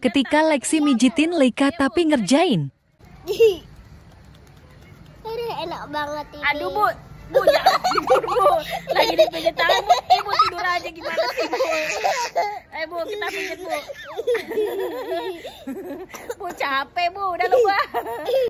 Ketika Lexi mijitin Lika tapi ngerjain. Ini enak banget ini. Aduh, Bu. Bu, jangan ya tidur, Bu. Lagi dipijit tangan, Bu. Ibu eh, tidur aja gimana sih, Bu? Eh, Bu, kita pijit, Bu. Bu capek, Bu. Udah lupa.